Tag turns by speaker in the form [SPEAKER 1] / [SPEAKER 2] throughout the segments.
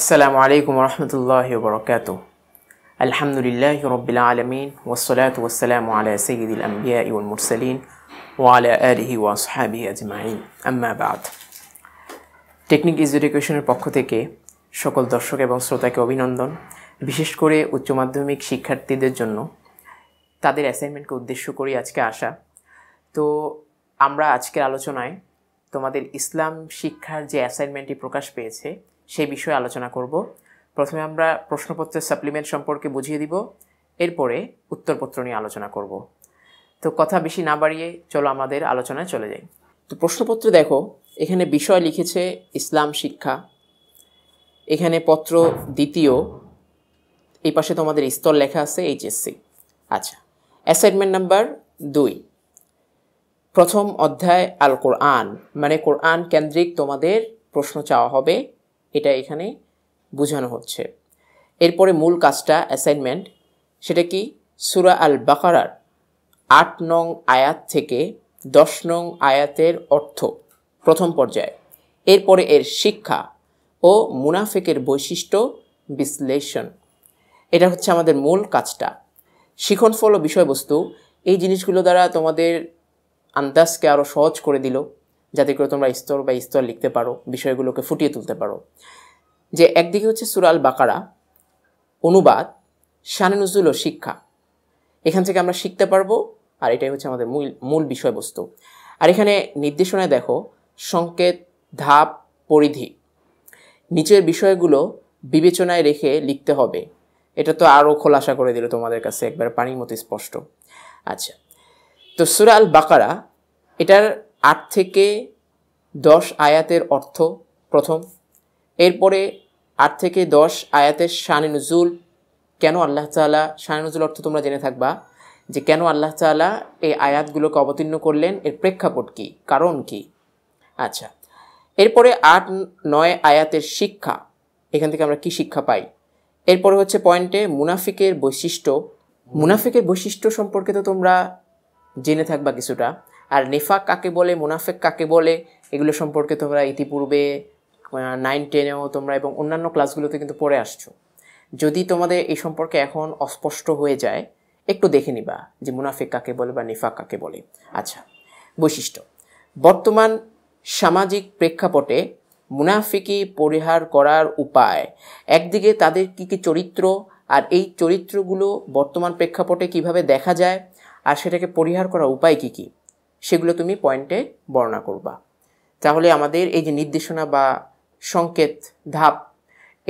[SPEAKER 1] আসসালামু আলাইকুম রহমতুল্লাহ বরকাত আলহামদুলিল্লাহ রবিল আলমিন ওসলাত ওসালাম আলা সঈদুল আম্বিয়া ইউল মুরসালিন ওয়ালা আলহি ওয়াসহাবি আজমাইন আম্মাবাদ টেকনিক ইজ এডুকেশনের পক্ষ থেকে সকল দর্শক এবং শ্রোতাকে অভিনন্দন বিশেষ করে উচ্চ মাধ্যমিক শিক্ষার্থীদের জন্য তাদের অ্যাসাইনমেন্টকে উদ্দেশ্য করি আজকে আসা তো আমরা আজকের আলোচনায় তোমাদের ইসলাম শিক্ষার যে অ্যাসাইনমেন্টটি প্রকাশ পেয়েছে সেই বিষয়ে আলোচনা করব প্রথমে আমরা প্রশ্নপত্রের সাপ্লিমেন্ট সম্পর্কে বুঝিয়ে দিব এরপরে উত্তরপত্র নিয়ে আলোচনা করব তো কথা বেশি না বাড়িয়ে চলো আমাদের আলোচনায় চলে যাই তো প্রশ্নপত্রে দেখো এখানে বিষয় লিখেছে ইসলাম শিক্ষা এখানে পত্র দ্বিতীয় এই পাশে তোমাদের স্তর লেখা আছে এইচএসসি আচ্ছা অ্যাসাইনমেন্ট নাম্বার দুই প্রথম অধ্যায় আল কোরআন মানে কোরআন কেন্দ্রিক তোমাদের প্রশ্ন চাওয়া হবে এটা এখানে বোঝানো হচ্ছে এরপরে মূল কাজটা অ্যাসাইনমেন্ট সেটা কি সুরা আল বাকারার আট নং আয়াত থেকে দশ নং আয়াতের অর্থ প্রথম পর্যায়ে এরপরে এর শিক্ষা ও মুনাফেকের বৈশিষ্ট্য বিশ্লেষণ এটা হচ্ছে আমাদের মূল কাজটা শিখনফল বিষয়বস্তু এই জিনিসগুলো দ্বারা তোমাদের আন্দাজকে আরও সহজ করে দিল যাতে করে তোমরা স্তর বা স্তর লিখতে পারো বিষয়গুলোকে ফুটিয়ে তুলতে পারো যে একদিকে হচ্ছে সুরাল বাকারা অনুবাদ শানুজুল ও শিক্ষা এখান থেকে আমরা শিখতে পারবো আর এটাই হচ্ছে আমাদের মূল মূল বিষয়বস্তু আর এখানে নির্দেশনায় দেখো সংকেত ধাপ পরিধি নিচের বিষয়গুলো বিবেচনায় রেখে লিখতে হবে এটা তো আরও খোলাসা করে দিল তোমাদের কাছে একবার পানির মতো স্পষ্ট আচ্ছা তো সুরাল বাকারা এটার আট থেকে দশ আয়াতের অর্থ প্রথম এরপরে আট থেকে দশ আয়াতের শানে নজুল কেন আল্লাহ তালা শানে নজুল অর্থ তোমরা জেনে থাকবা যে কেন আল্লাহ তালা এই আয়াতগুলোকে অবতীর্ণ করলেন এর প্রেক্ষাপট কী কারণ কি আচ্ছা এরপরে আট নয় আয়াতের শিক্ষা এখান থেকে আমরা কি শিক্ষা পাই এরপরে হচ্ছে পয়েন্টে মুনাফিকের বৈশিষ্ট্য মুনাফিকের বৈশিষ্ট্য সম্পর্কে তো তোমরা জেনে থাকবা কিছুটা আর নেফাক কাকে বলে মুনাফেক কাকে বলে এগুলো সম্পর্কে তোমরা ইতিপূর্বে নাইন টেনেও তোমরা এবং অন্যান্য ক্লাসগুলোতে কিন্তু পড়ে আসছো যদি তোমাদের এই সম্পর্কে এখন অস্পষ্ট হয়ে যায় একটু দেখে নিবা যে মুনাফিক কাকে বলে বা নেফাক কাকে বলে আচ্ছা বৈশিষ্ট্য বর্তমান সামাজিক প্রেক্ষাপটে মুনাফিকি পরিহার করার উপায় একদিকে তাদের কী কী চরিত্র আর এই চরিত্রগুলো বর্তমান প্রেক্ষাপটে কিভাবে দেখা যায় আর সেটাকে পরিহার করার উপায় কী কী সেগুলো তুমি পয়েন্টে বর্ণনা করবা তাহলে আমাদের এই যে নির্দেশনা বা সংকেত ধাপ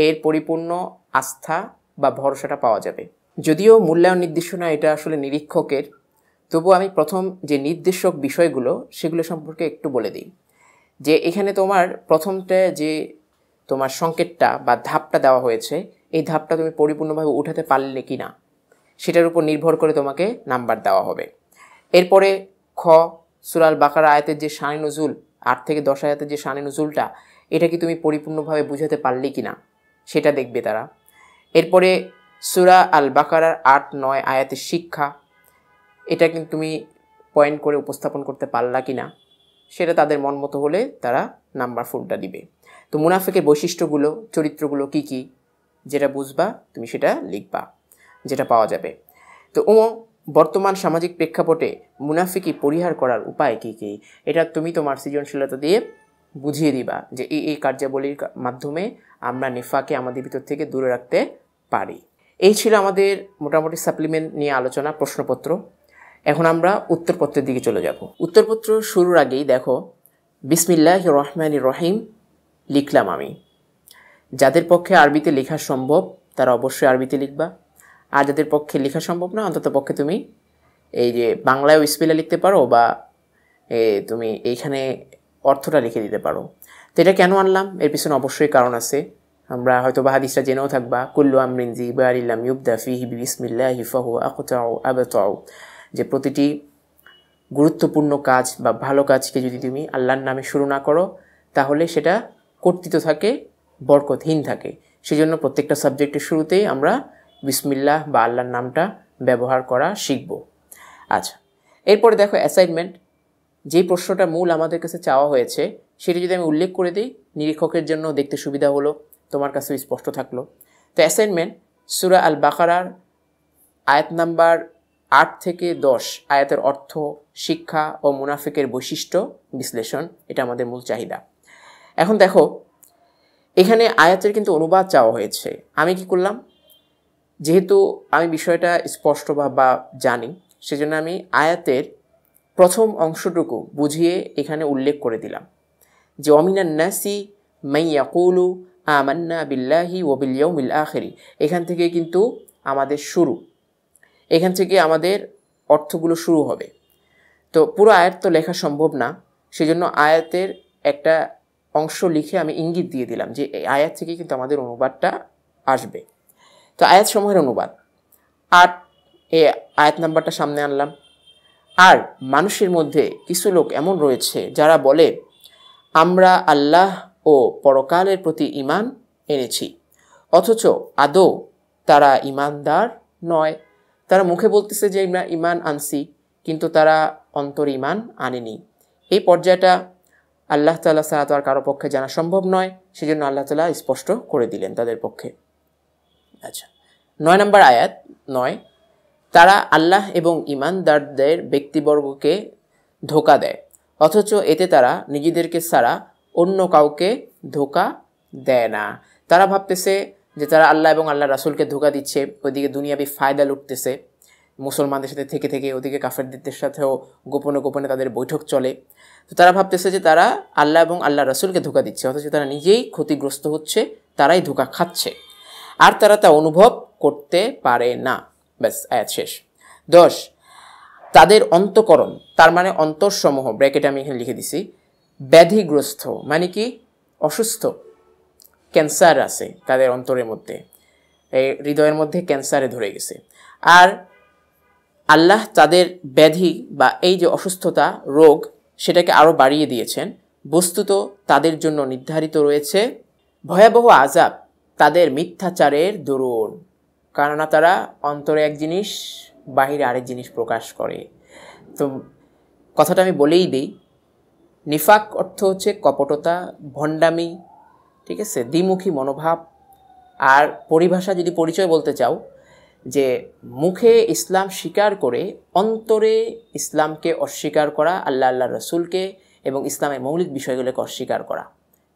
[SPEAKER 1] এর পরিপূর্ণ আস্থা বা ভরসাটা পাওয়া যাবে যদিও মূল্যায়ন নির্দেশনা এটা আসলে নিরীক্ষকের তবু আমি প্রথম যে নির্দেশক বিষয়গুলো সেগুলো সম্পর্কে একটু বলে দিই যে এখানে তোমার প্রথমটা যে তোমার সংকেতটা বা ধাপটা দেওয়া হয়েছে এই ধাপটা তুমি পরিপূর্ণভাবে উঠাতে পারলে কি না সেটার উপর নির্ভর করে তোমাকে নাম্বার দেওয়া হবে এরপরে খ সুরাল বাকার আয়াতের যে শানে নজুল আট থেকে দশ আয়াতের যে শানে নজুলটা এটা কি তুমি পরিপূর্ণভাবে বুঝাতে পারলে কি না সেটা দেখবে তারা এরপরে সুরা আল বাকারার আট নয় আয়াতের শিক্ষা এটা কিন্তু তুমি পয়েন্ট করে উপস্থাপন করতে পারলা কি না সেটা তাদের মন মতো হলে তারা নাম্বার ফোরটা দিবে তো মুনাফিকের বৈশিষ্ট্যগুলো চরিত্রগুলো কি কি যেটা বুঝবা তুমি সেটা লিখবা যেটা পাওয়া যাবে তো ও বর্তমান সামাজিক প্রেক্ষাপটে মুনাফিকি পরিহার করার উপায় কী কী এটা তুমি তোমার সৃজনশীলতা দিয়ে বুঝিয়ে দিবা যে এই এই কার্যাবলীর মাধ্যমে আমরা নেফাকে আমাদের ভিতর থেকে দূরে রাখতে পারি এই ছিল আমাদের মোটামুটি সাপ্লিমেন্ট নিয়ে আলোচনা প্রশ্নপত্র এখন আমরা উত্তরপত্রের দিকে চলে যাব উত্তরপত্র শুরুর আগেই দেখো বিসমিল্লাহ রহমান রহিম লিখলাম আমি যাদের পক্ষে আরবিতে লেখা সম্ভব তারা অবশ্যই আরবিতে লিখবা আর যাদের পক্ষে লেখা সম্ভব না অন্তত পক্ষে তুমি এই যে বাংলায়ও স্পেলে লিখতে পারো বা তুমি এইখানে অর্থটা লিখে দিতে পারো তো এটা কেন আনলাম এর পিছনে অবশ্যই কারণ আছে আমরা হয়তো বা জেনেও থাকবা কুল্লু আমরিনজি বারিল্লাম ইউবদা ফিহি বিসমিল্লা হিফাহু আকুতাও আবেতাও যে প্রতিটি গুরুত্বপূর্ণ কাজ বা ভালো কাজকে যদি তুমি আল্লাহর নামে শুরু না করো তাহলে সেটা কর্তৃত্ব থাকে বরকতহীন থাকে সেজন্য প্রত্যেকটা সাবজেক্টের শুরুতেই আমরা বিসমিল্লাহ বা আল্লাহর নামটা ব্যবহার করা শিখব আচ্ছা এরপরে দেখো অ্যাসাইনমেন্ট যেই প্রশ্নটা মূল আমাদের কাছে চাওয়া হয়েছে সেটি যদি আমি উল্লেখ করে দিই নিরীক্ষকের জন্য দেখতে সুবিধা হলো তোমার কাছে স্পষ্ট থাকলো তো অ্যাসাইনমেন্ট সুরা আল বাকারার আয়াত নাম্বার আট থেকে দশ আয়াতের অর্থ শিক্ষা ও মুনাফিকের বৈশিষ্ট্য বিশ্লেষণ এটা আমাদের মূল চাহিদা এখন দেখো এখানে আয়াতের কিন্তু অনুবাদ চাওয়া হয়েছে আমি কি করলাম যেহেতু আমি বিষয়টা স্পষ্ট বা জানি সেজন্য আমি আয়াতের প্রথম অংশটুকু বুঝিয়ে এখানে উল্লেখ করে দিলাম যে অমিনান নাসি মাইয়াকুলু আমান্না বিল্লাহি ওবিল ইয়ৌমিল আখেরি এখান থেকে কিন্তু আমাদের শুরু এখান থেকে আমাদের অর্থগুলো শুরু হবে তো পুরো আয়াত তো লেখা সম্ভব না সেজন্য আয়াতের একটা অংশ লিখে আমি ইঙ্গিত দিয়ে দিলাম যে এই আয়াত থেকে কিন্তু আমাদের অনুবাদটা আসবে তো আয়াত সমূহের অনুবাদ আর এ আয়াত নাম্বারটা সামনে আনলাম আর মানুষের মধ্যে কিছু লোক এমন রয়েছে যারা বলে আমরা আল্লাহ ও পরকালের প্রতি ইমান এনেছি অথচ আদৌ তারা ইমানদার নয় তারা মুখে বলতেছে যে আমরা ইমান আনছি কিন্তু তারা অন্তর ইমান আনেনি এই পর্যায়টা আল্লাহ তালা সালাত তো আর কারো পক্ষে জানা সম্ভব নয় সেজন্য আল্লাহ তালা স্পষ্ট করে দিলেন তাদের পক্ষে আচ্ছা নয় নম্বর আয়াত নয় তারা আল্লাহ এবং ইমানদারদের ব্যক্তিবর্গকে ধোকা দেয় অথচ এতে তারা নিজেদেরকে ছাড়া অন্য কাউকে ধোকা দেয় না তারা ভাবতেছে যে তারা আল্লাহ এবং আল্লাহ রাসুলকে ধোকা দিচ্ছে ওইদিকে দুনিয়াবি ফায়দা লুটতেছে মুসলমানদের সাথে থেকে থেকে ওদিকে কাফেরদের সাথেও গোপনে গোপনে তাদের বৈঠক চলে তো তারা ভাবতেছে যে তারা আল্লাহ এবং আল্লাহ রাসুলকে ধোকা দিচ্ছে অথচ তারা নিজেই ক্ষতিগ্রস্ত হচ্ছে তারাই ধোকা খাচ্ছে আর তারা তা অনুভব করতে পারে না ব্যাস আয়াত শেষ দশ তাদের অন্তকরণ তার মানে অন্তরসমূহ ব্র্যাকেট আমি এখানে লিখে দিছি ব্যাধিগ্রস্ত মানে কি অসুস্থ ক্যান্সার আছে তাদের অন্তরের মধ্যে এই হৃদয়ের মধ্যে ক্যান্সারে ধরে গেছে আর আল্লাহ তাদের ব্যাধি বা এই যে অসুস্থতা রোগ সেটাকে আরও বাড়িয়ে দিয়েছেন বস্তুত তাদের জন্য নির্ধারিত রয়েছে ভয়াবহ আজাব তাদের মিথ্যাচারের দরুন কেননা তারা অন্তরে এক জিনিস বাহিরে আরেক জিনিস প্রকাশ করে তো কথাটা আমি বলেই দিই নিফাক অর্থ হচ্ছে কপটতা ভণ্ডামি ঠিক আছে দ্বিমুখী মনোভাব আর পরিভাষা যদি পরিচয় বলতে চাও যে মুখে ইসলাম স্বীকার করে অন্তরে ইসলামকে অস্বীকার করা আল্লাহ আল্লাহ রসুলকে এবং ইসলামের মৌলিক বিষয়গুলোকে অস্বীকার করা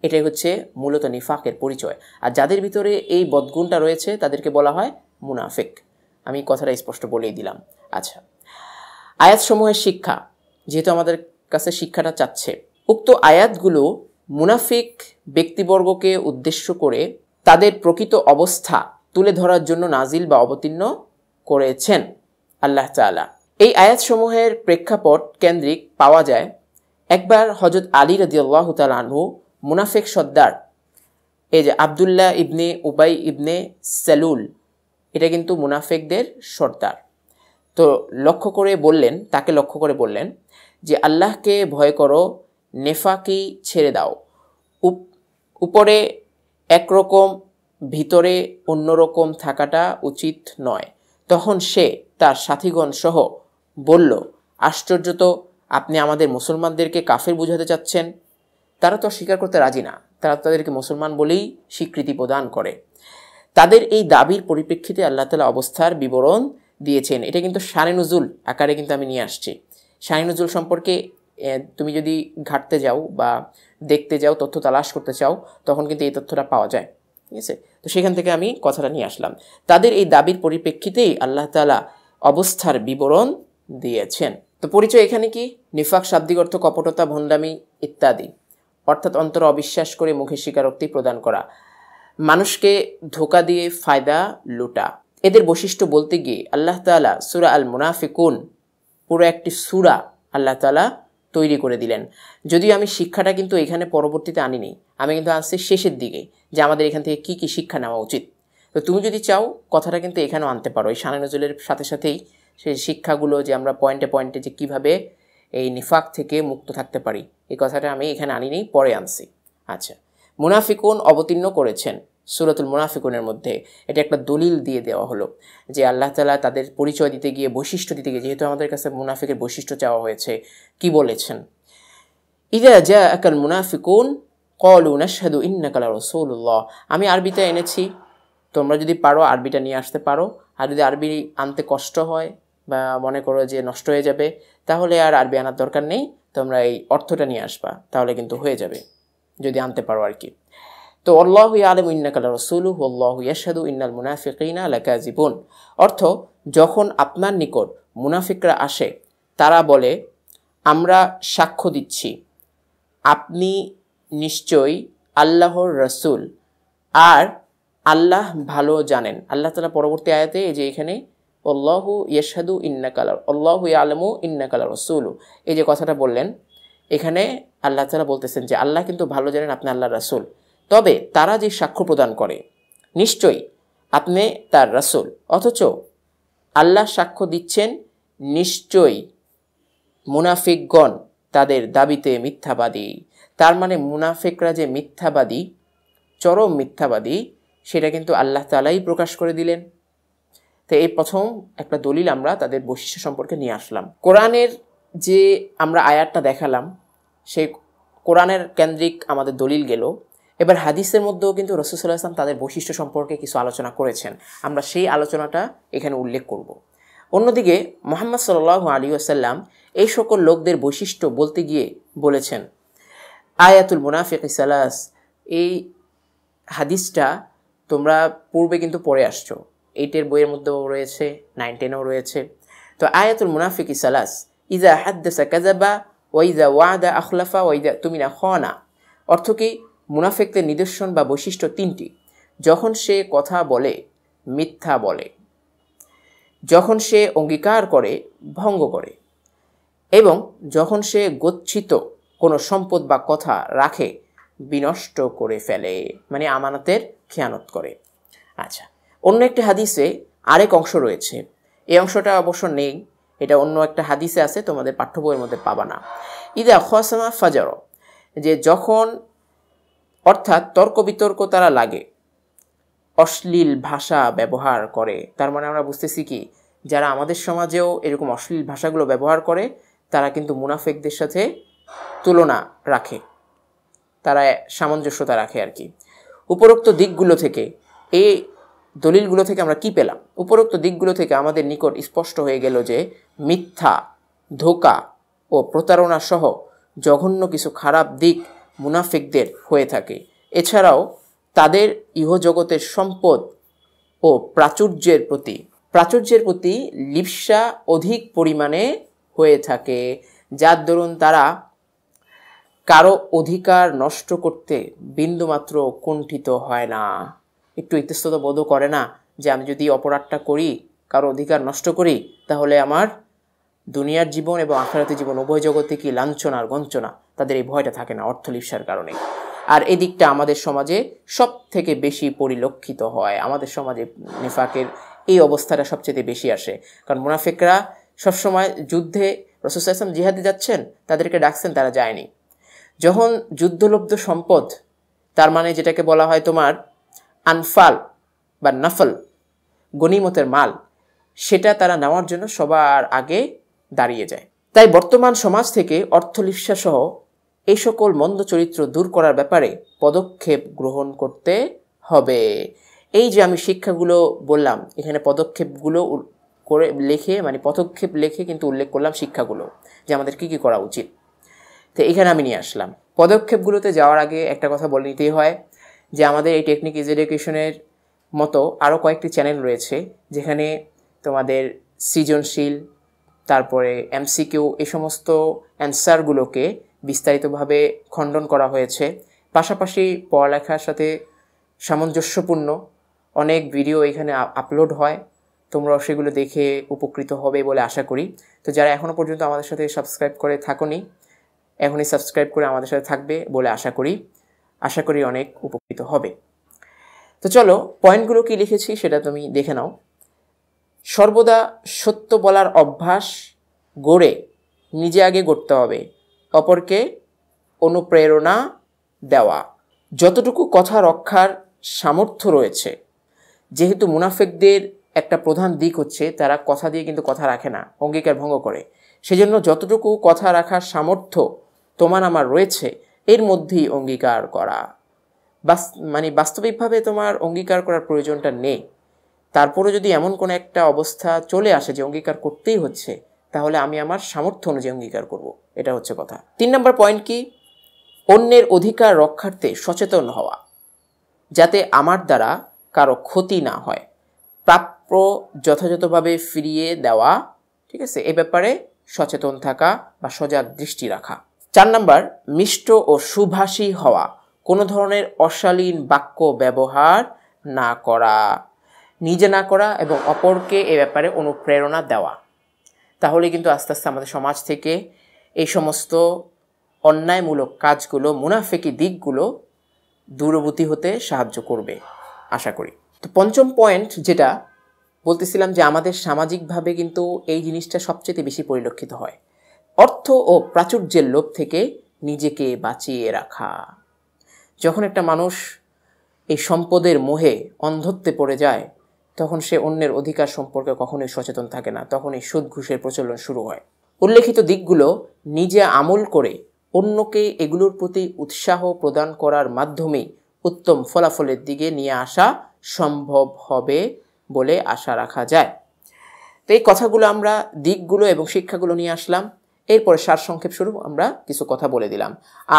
[SPEAKER 1] এটাই হচ্ছে মূলত নিফাকের পরিচয় আর যাদের ভিতরে এই বদগুণটা রয়েছে তাদেরকে বলা হয় মুনাফেক আমি কথাটা স্পষ্ট বলেই দিলাম আচ্ছা আয়াতসমূহের শিক্ষা যেহেতু আমাদের কাছে শিক্ষাটা চাচ্ছে উক্ত আয়াতগুলো মুনাফিক ব্যক্তিবর্গকে উদ্দেশ্য করে তাদের প্রকৃত অবস্থা তুলে ধরার জন্য নাজিল বা অবতীর্ণ করেছেন আল্লাহ তালা এই আয়াতসমূহের প্রেক্ষাপট কেন্দ্রিক পাওয়া যায় একবার হজরত আলী রদিয়াল্লাহ তাল আনহু মুনাফেক সর্দার এই যে আবদুল্লাহ ইবনে উবাই ইবনে সেলুল এটা কিন্তু মুনাফেকদের সর্দার তো লক্ষ্য করে বললেন তাকে লক্ষ্য করে বললেন যে আল্লাহকে ভয় করো নেফাকি ছেড়ে দাও উপরে একরকম ভিতরে অন্যরকম থাকাটা উচিত নয় তখন সে তার সাথীগণ সহ বলল আশ্চর্য তো আপনি আমাদের মুসলমানদেরকে কাফের বুঝাতে চাচ্ছেন তারা তো স্বীকার করতে রাজি না তারা তাদেরকে মুসলমান বলেই স্বীকৃতি প্রদান করে তাদের এই দাবির পরিপ্রেক্ষিতে আল্লাহ তালা অবস্থার বিবরণ দিয়েছেন এটা কিন্তু নজুল আকারে কিন্তু আমি নিয়ে আসছি নজুল সম্পর্কে তুমি যদি ঘাটতে যাও বা দেখতে যাও তথ্য তালাশ করতে চাও তখন কিন্তু এই তথ্যটা পাওয়া যায় ঠিক আছে তো সেখান থেকে আমি কথাটা নিয়ে আসলাম তাদের এই দাবির পরিপ্রেক্ষিতেই আল্লাহ তালা অবস্থার বিবরণ দিয়েছেন তো পরিচয় এখানে কি নিফাক শাব্দিক অর্থ কপটতা ভণ্ডামি ইত্যাদি অর্থাৎ অন্তর অবিশ্বাস করে মুখে স্বীকারোক্তি প্রদান করা মানুষকে ধোকা দিয়ে ফায়দা লুটা এদের বৈশিষ্ট্য বলতে গিয়ে আল্লাহ তালা সুরা আল মুনাফিকুন পুরো একটি সুরা আল্লাহ তালা তৈরি করে দিলেন যদিও আমি শিক্ষাটা কিন্তু এখানে পরবর্তীতে আনিনি আমি কিন্তু আনছি শেষের দিকে যে আমাদের এখান থেকে কি কি শিক্ষা নেওয়া উচিত তো তুমি যদি চাও কথাটা কিন্তু এখানেও আনতে পারো এই সানা নজরুলের সাথে সাথেই সেই শিক্ষাগুলো যে আমরা পয়েন্টে পয়েন্টে যে কিভাবে এই নিফাক থেকে মুক্ত থাকতে পারি এই কথাটা আমি এখানে আনিনি পরে আনছি আচ্ছা মুনাফিকুন অবতীর্ণ করেছেন সুরতুল মুনাফিকুনের মধ্যে এটা একটা দলিল দিয়ে দেওয়া হলো যে আল্লাহ তালা তাদের পরিচয় দিতে গিয়ে বৈশিষ্ট্য দিতে গিয়ে যেহেতু আমাদের কাছে মুনাফিকের বৈশিষ্ট্য চাওয়া হয়েছে কি বলেছেন ইদা জা আকাল মুনাফিকুন কলু নাশাদু ইন্নাকালা রসৌল্লাহ আমি আরবিতে এনেছি তোমরা যদি পারো আরবিটা নিয়ে আসতে পারো আর যদি আরবি আনতে কষ্ট হয় বা মনে করো যে নষ্ট হয়ে যাবে তাহলে আর আরবি আনার দরকার নেই তোমরা এই অর্থটা নিয়ে আসবা তাহলে কিন্তু হয়ে যাবে যদি আনতে পারো আর কি তো অল্লাহ আলম ইন্নাকাল রসুলু অল্লাহ ইয়াসাদু ইন্নাল মুনাফিকিনা জীবন অর্থ যখন আপনার নিকট মুনাফিকরা আসে তারা বলে আমরা সাক্ষ্য দিচ্ছি আপনি নিশ্চয়ই আল্লাহর রসুল আর আল্লাহ ভালো জানেন আল্লাহ তালা পরবর্তী আয়াতে এই যে এখানে অল্লাহু ইয়েশাদু ইন্না কালার অল্লাহু আলমু ইন্না কালার রসুলু এই যে কথাটা বললেন এখানে আল্লাহ তালা বলতেছেন যে আল্লাহ কিন্তু ভালো জানেন আপনি আল্লাহ রাসুল তবে তারা যে সাক্ষ্য প্রদান করে নিশ্চয়ই আপনি তার রাসুল অথচ আল্লাহ সাক্ষ্য দিচ্ছেন নিশ্চয়ই মুনাফিকগণ তাদের দাবিতে মিথ্যাবাদী তার মানে মুনাফিকরা যে মিথ্যাবাদী চরম মিথ্যাবাদী সেটা কিন্তু আল্লাহ তালাই প্রকাশ করে দিলেন তো এই প্রথম একটা দলিল আমরা তাদের বৈশিষ্ট্য সম্পর্কে নিয়ে আসলাম কোরআনের যে আমরা আয়াতটা দেখালাম সেই কোরআনের কেন্দ্রিক আমাদের দলিল গেল এবার হাদিসের মধ্যেও কিন্তু রসুসুল্লাহ ইসলাম তাদের বৈশিষ্ট্য সম্পর্কে কিছু আলোচনা করেছেন আমরা সেই আলোচনাটা এখানে উল্লেখ করব অন্যদিকে মোহাম্মদ সাল্লাহ আলী আসাল্লাম এই সকল লোকদের বৈশিষ্ট্য বলতে গিয়ে বলেছেন আয়াতুল মুনাফিক ইসালাস এই হাদিসটা তোমরা পূর্বে কিন্তু পড়ে আসছো এইটের বইয়ের মধ্যেও রয়েছে নাইন টেনও রয়েছে তো আয়াতুল মুনাফিক সালাস ইজা হাদ্দেসা কাজাবা ওয়াইজা ওয়াদা আখলাফা ওয়াইজা তুমি না না অর্থ কি মুনাফেকদের নিদর্শন বা বৈশিষ্ট্য তিনটি যখন সে কথা বলে মিথ্যা বলে যখন সে অঙ্গীকার করে ভঙ্গ করে এবং যখন সে গচ্ছিত কোনো সম্পদ বা কথা রাখে বিনষ্ট করে ফেলে মানে আমানতের খেয়ানত করে আচ্ছা অন্য একটি হাদিসে আরেক অংশ রয়েছে এই অংশটা অবশ্য নেই এটা অন্য একটা হাদিসে আছে তোমাদের পাঠ্য বইয়ের মধ্যে পাবা না ইদা খোয়াসমা ফাজার যে যখন অর্থাৎ তর্ক বিতর্ক তারা লাগে অশ্লীল ভাষা ব্যবহার করে তার মানে আমরা বুঝতেছি কি যারা আমাদের সমাজেও এরকম অশ্লীল ভাষাগুলো ব্যবহার করে তারা কিন্তু মুনাফেকদের সাথে তুলনা রাখে তারা সামঞ্জস্যতা রাখে আর কি উপরোক্ত দিকগুলো থেকে এই দলিলগুলো থেকে আমরা কি পেলাম উপরোক্ত দিকগুলো থেকে আমাদের নিকট স্পষ্ট হয়ে গেল যে মিথ্যা ধোকা ও প্রতারণা সহ জঘন্য কিছু খারাপ দিক মুনাফিকদের হয়ে থাকে এছাড়াও তাদের ইহজগতের সম্পদ ও প্রাচুর্যের প্রতি প্রাচুর্যের প্রতি লিপসা অধিক পরিমাণে হয়ে থাকে যার দরুন তারা কারো অধিকার নষ্ট করতে বিন্দুমাত্র কুণ্ঠিত হয় না একটু ইতস্তত বোধও করে না যে আমি যদি অপরাধটা করি কারো অধিকার নষ্ট করি তাহলে আমার দুনিয়ার জীবন এবং আখেরাতের জীবন উভয় জগতে কি লাঞ্ছনা আর গঞ্চনা তাদের এই ভয়টা থাকে না অর্থ লিপসার কারণে আর এদিকটা আমাদের সমাজে সব থেকে বেশি পরিলক্ষিত হয় আমাদের সমাজে নেফাকের এই অবস্থাটা সবচেয়ে বেশি আসে কারণ মুনাফেকরা সবসময় যুদ্ধে রসুল ইসলাম জিহাদে যাচ্ছেন তাদেরকে ডাকছেন তারা যায়নি যখন যুদ্ধলব্ধ সম্পদ তার মানে যেটাকে বলা হয় তোমার আনফাল বা নাফল গনিমতের মাল সেটা তারা নেওয়ার জন্য সবার আগে দাঁড়িয়ে যায় তাই বর্তমান সমাজ থেকে অর্থলিপ্সাসহ এই সকল মন্দ চরিত্র দূর করার ব্যাপারে পদক্ষেপ গ্রহণ করতে হবে এই যে আমি শিক্ষাগুলো বললাম এখানে পদক্ষেপগুলো করে লেখে মানে পদক্ষেপ লেখে কিন্তু উল্লেখ করলাম শিক্ষাগুলো যে আমাদের কী কী করা উচিত তো এখানে আমি নিয়ে আসলাম পদক্ষেপগুলোতে যাওয়ার আগে একটা কথা বলে নিতেই হয় যে আমাদের এই টেকনিক ইজ এডুকেশনের মতো আরও কয়েকটি চ্যানেল রয়েছে যেখানে তোমাদের সৃজনশীল তারপরে এমসিকিউ এ সমস্ত অ্যান্সারগুলোকে বিস্তারিতভাবে খণ্ডন করা হয়েছে পাশাপাশি পড়ালেখার সাথে সামঞ্জস্যপূর্ণ অনেক ভিডিও এখানে আপলোড হয় তোমরা সেগুলো দেখে উপকৃত হবে বলে আশা করি তো যারা এখনও পর্যন্ত আমাদের সাথে সাবস্ক্রাইব করে থাকোনি এখনই সাবস্ক্রাইব করে আমাদের সাথে থাকবে বলে আশা করি আশা করি অনেক উপকৃত হবে তো চলো পয়েন্টগুলো কি লিখেছি সেটা তুমি দেখে নাও সর্বদা সত্য বলার অভ্যাস গড়ে নিজে আগে গড়তে হবে অপরকে অনুপ্রেরণা দেওয়া যতটুকু কথা রক্ষার সামর্থ্য রয়েছে যেহেতু মুনাফেকদের একটা প্রধান দিক হচ্ছে তারা কথা দিয়ে কিন্তু কথা রাখে না অঙ্গীকার ভঙ্গ করে সেজন্য যতটুকু কথা রাখার সামর্থ্য তোমার আমার রয়েছে এর মধ্যেই অঙ্গীকার করা বাস মানে বাস্তবিকভাবে তোমার অঙ্গীকার করার প্রয়োজনটা নেই তারপরে যদি এমন কোনো একটা অবস্থা চলে আসে যে অঙ্গীকার করতেই হচ্ছে তাহলে আমি আমার সামর্থ্য অনুযায়ী অঙ্গীকার করব এটা হচ্ছে কথা তিন নম্বর পয়েন্ট কি অন্যের অধিকার রক্ষার্থে সচেতন হওয়া যাতে আমার দ্বারা কারো ক্ষতি না হয় প্রাপ্য যথাযথভাবে ফিরিয়ে দেওয়া ঠিক আছে এ ব্যাপারে সচেতন থাকা বা সজাগ দৃষ্টি রাখা চার নাম্বার মিষ্ট ও সুভাষী হওয়া কোনো ধরনের অশালীন বাক্য ব্যবহার না করা নিজে না করা এবং অপরকে এ ব্যাপারে অনুপ্রেরণা দেওয়া তাহলে কিন্তু আস্তে আস্তে আমাদের সমাজ থেকে এই সমস্ত অন্যায়মূলক কাজগুলো মুনাফেকি দিকগুলো দূরবর্তী হতে সাহায্য করবে আশা করি তো পঞ্চম পয়েন্ট যেটা বলতেছিলাম যে আমাদের সামাজিকভাবে কিন্তু এই জিনিসটা সবচেয়ে বেশি পরিলক্ষিত হয় অর্থ ও প্রাচুর্যের লোভ থেকে নিজেকে বাঁচিয়ে রাখা যখন একটা মানুষ এই সম্পদের মোহে অন্ধত্বে পড়ে যায় তখন সে অন্যের অধিকার সম্পর্কে কখনোই সচেতন থাকে না তখন এই সুদ ঘুষের প্রচলন শুরু হয় উল্লেখিত দিকগুলো নিজে আমল করে অন্যকে এগুলোর প্রতি উৎসাহ প্রদান করার মাধ্যমেই উত্তম ফলাফলের দিকে নিয়ে আসা সম্ভব হবে বলে আশা রাখা যায় তো এই কথাগুলো আমরা দিকগুলো এবং শিক্ষাগুলো নিয়ে আসলাম এরপরে সারসংক্ষেপ স্বরূপ আমরা কিছু কথা বলে দিলাম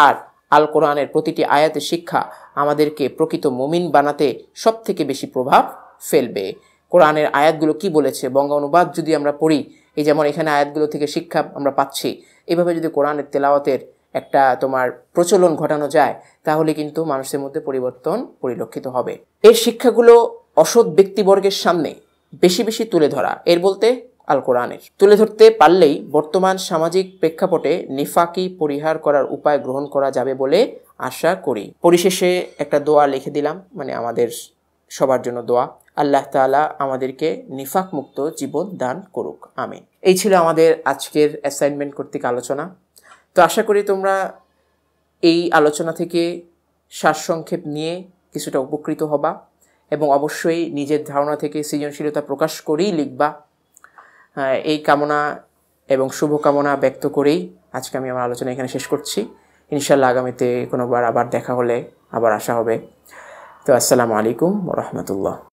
[SPEAKER 1] আর আল কোরআনের প্রতিটি আয়াতের শিক্ষা আমাদেরকে প্রকৃত মমিন বানাতে সব থেকে বেশি প্রভাব ফেলবে কোরআনের আয়াতগুলো কি বলেছে বঙ্গ অনুবাদ যদি আমরা পড়ি এই যেমন এখানে আয়াতগুলো থেকে শিক্ষা আমরা পাচ্ছি এভাবে যদি কোরআনের তেলাওয়াতের একটা তোমার প্রচলন ঘটানো যায় তাহলে কিন্তু মানুষের মধ্যে পরিবর্তন পরিলক্ষিত হবে এর শিক্ষাগুলো অসৎ ব্যক্তিবর্গের সামনে বেশি বেশি তুলে ধরা এর বলতে আল কোরআনের তুলে ধরতে পারলেই বর্তমান সামাজিক প্রেক্ষাপটে নিফাকি পরিহার করার উপায় গ্রহণ করা যাবে বলে আশা করি পরিশেষে একটা দোয়া লিখে দিলাম মানে আমাদের সবার জন্য দোয়া আল্লাহ তালা আমাদেরকে নিফাক মুক্ত জীবন দান করুক আমি এই ছিল আমাদের আজকের অ্যাসাইনমেন্ট কর্তৃক আলোচনা তো আশা করি তোমরা এই আলোচনা থেকে সারসংক্ষেপ নিয়ে কিছুটা উপকৃত হবা এবং অবশ্যই নিজের ধারণা থেকে সৃজনশীলতা প্রকাশ করেই লিখবা হ্যাঁ, এই কামনা এবং শুভকামনা ব্যক্ত করেই আজকে আমি আমার আলোচনা এখানে শেষ করছি ইনশাল্লাহ আগামীতে কোনোবার আবার দেখা হলে আবার আসা হবে তো আসসালামু আলাইকুম রহমতুল্লাহ